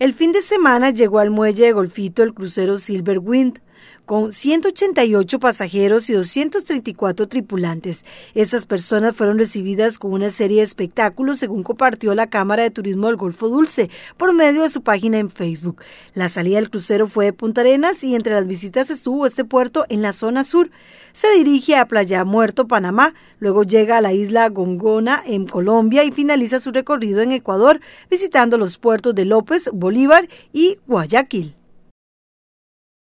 El fin de semana llegó al muelle de Golfito el crucero Silver Wind, con 188 pasajeros y 234 tripulantes. Estas personas fueron recibidas con una serie de espectáculos, según compartió la Cámara de Turismo del Golfo Dulce por medio de su página en Facebook. La salida del crucero fue de Punta Arenas y entre las visitas estuvo este puerto en la zona sur. Se dirige a Playa Muerto, Panamá, luego llega a la isla Gongona en Colombia y finaliza su recorrido en Ecuador, visitando los puertos de López, Bolívar y Guayaquil.